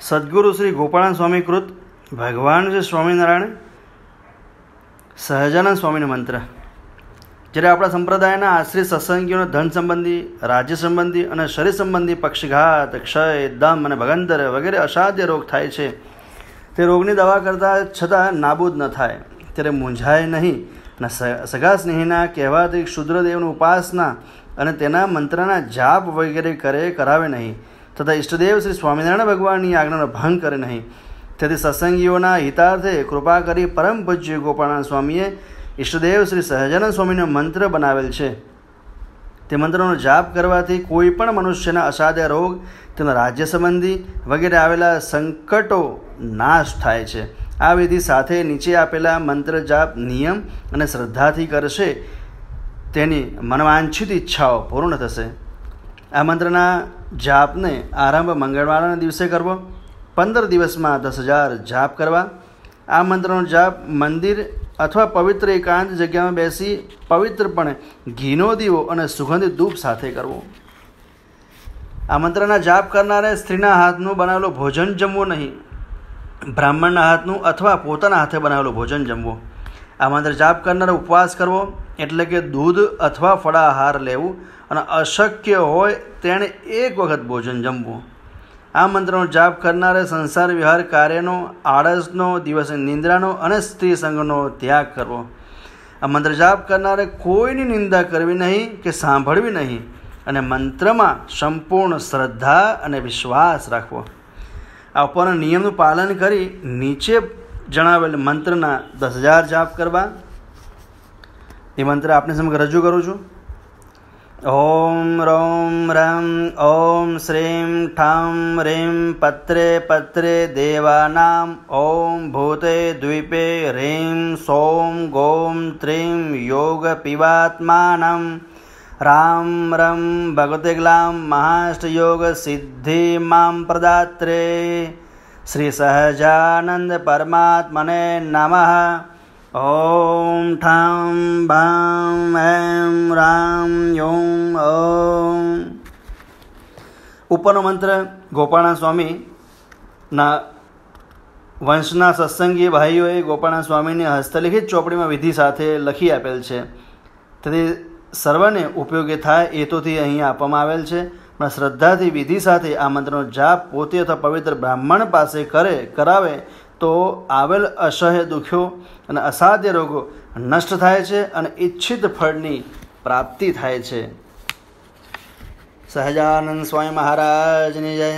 સદગુરુ શ્રી ગોપાળાન સ્વામી કૃત ભગવાન શ્રી સ્વામિનારાયણ સહજાનંદ સ્વામીનો મંત્ર જ્યારે આપણા સંપ્રદાયના આશ્રિત સત્સંગીઓને ધન સંબંધી રાજ્ય સંબંધી અને શરીર સંબંધી પક્ષઘાત ક્ષય દમ અને ભગંદર વગેરે અસાધ્ય રોગ થાય છે તે રોગની દવા કરતાં છતાં નાબૂદ ન થાય ત્યારે મૂંઝાય નહીં અને સગા સ્નેહીના કહેવાથી ક્ષુદ્રદેવની ઉપાસના અને તેના મંત્રના જાપ વગેરે કરે કરાવે નહીં તથા ઈષ્ટદેવ શ્રી સ્વામિનારાયણ ભગવાનની આજ્ઞાનો ભંગ કરે નહીં તેથી સત્સંગીઓના હિતાર્થે કૃપા કરી પરમ પૂજ્ય ગોપાળાન સ્વામીએ ઈષ્ટદેવ શ્રી સહજાનંદ સ્વામીનો મંત્ર બનાવેલ છે તે મંત્રનો જાપ કરવાથી કોઈ પણ મનુષ્યના અસાધ્ય રોગ તેના રાજ્ય સંબંધી વગેરે આવેલા સંકટો નાશ થાય છે આ વિધિ સાથે નીચે આપેલા મંત્ર જાપ નિયમ અને શ્રદ્ધાથી કરશે તેની મનવાંછિત ઈચ્છાઓ પૂર્ણ થશે આ મંત્રના જાપને આરંભ મંગળવારના દિવસે કરવો પંદર દિવસમાં દસ હજાર જાપ કરવા આ મંત્રનો જાપ મંદિર અથવા પવિત્ર એકાંત જગ્યામાં બેસી પવિત્રપણે ઘીનો દીવો અને સુગંધિત ધૂપ સાથે કરવો આ મંત્રના જાપ કરનારે સ્ત્રીના હાથનું બનાવેલું ભોજન જમવું નહીં બ્રાહ્મણના હાથનું અથવા પોતાના હાથે બનાવેલું ભોજન જમવું આ મંત્ર જાપ કરનારો ઉપવાસ કરવો એટલે કે દૂધ અથવા ફળાહાર લેવું અને અશક્ય હોય તેણે એક વખત ભોજન જમવું આ મંત્રનો જાપ કરનારે સંસાર વિહાર કાર્યનો આળસનો દિવસની નિંદ્રાનો અને સ્ત્રી સંઘનો ત્યાગ કરવો આ મંત્ર જાપ કરનારે કોઈની નિંદા કરવી નહીં કે સાંભળવી નહીં અને મંત્રમાં સંપૂર્ણ શ્રદ્ધા અને વિશ્વાસ રાખવો આ ઉપરના નિયમનું પાલન કરી નીચે જણાવેલ મંત્રના દસ હજાર જાપ કરવા એ મંત્ર આપની સમક્ષ રજૂ કરું છું ઓમ રોમ રમ ઓમ શ્રીમ ઠમ રીમ પત્રે પત્રે દેવાનામ ઓમ ભૂતે દ્વીપે રીમ સોમ ગોમ ત્રીમ યોગ પિવાત્માનમ રામ રમ ભગવતે ગ્લામ મહાષ્ટયોગ સિદ્ધિ માં પ્રદાત્રે શ્રી સહજાનંદ પરમાત્મને નમઃ ॐ ठां बां ऐं राम यों ॐ ઉપરનો મંત્ર ગોપાળા સ્વામીના વંશના સત્સંગી ભાઈઓએ ગોપાળા સ્વામીને હસ્તલિખિત ચોપડીમાં વિધિ સાથે લખી આપેલ છે તેથી સર્વને ઉપયોગી થાય હેતુથી અહીં આપવામાં આવેલ છે પણ શ્રદ્ધાથી વિધિ સાથે આ મંત્રનો જાપ પોતે અથવા પવિત્ર બ્રાહ્મણ પાસે કરે કરાવે તો આવેલ અસહ્ય દુખ્યો અને અસાધ્ય રોગો નષ્ટ થાય છે અને ઈચ્છિત ફળની પ્રાપ્તિ થાય છે સહજાનંદ સ્વામી મહારાજની જય